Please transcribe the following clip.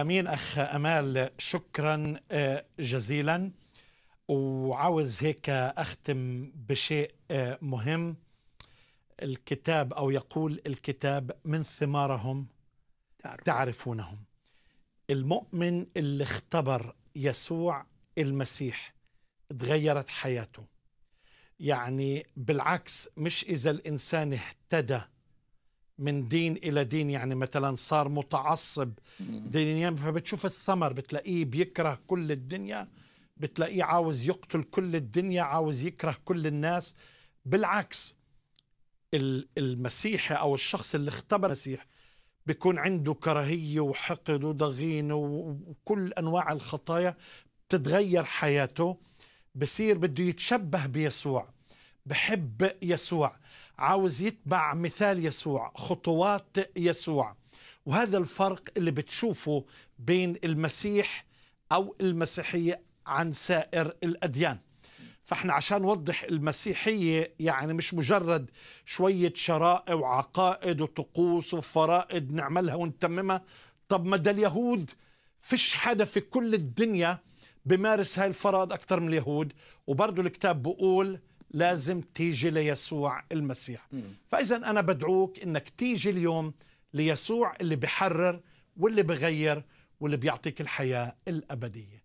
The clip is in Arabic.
امين اخ امال شكرا آه، جزيلا وعاوز هيك اختم بشيء آه، مهم الكتاب او يقول الكتاب من ثمارهم تعرفونهم المؤمن اللي اختبر يسوع المسيح تغيرت حياته يعني بالعكس مش اذا الانسان اهتدى من دين الى دين يعني مثلا صار متعصب دينيا فبتشوف الثمر بتلاقيه بيكره كل الدنيا بتلاقيه عاوز يقتل كل الدنيا عاوز يكره كل الناس بالعكس المسيحي او الشخص اللي اختبر المسيح بيكون عنده كراهيه وحقد وضغين وكل انواع الخطايا بتتغير حياته بصير بده يتشبه بيسوع بحب يسوع عاوز يتبع مثال يسوع خطوات يسوع وهذا الفرق اللي بتشوفه بين المسيح أو المسيحية عن سائر الأديان فاحنا عشان نوضح المسيحية يعني مش مجرد شوية شرائع وعقائد وطقوس وفرائض نعملها ونتممها طب ما ده اليهود فيش حدا في كل الدنيا بمارس هاي الفرائض أكثر من اليهود وبرضه الكتاب بقول لازم تيجي ليسوع المسيح فإذا أنا بدعوك أنك تيجي اليوم ليسوع اللي بحرر واللي بغير واللي بيعطيك الحياة الأبدية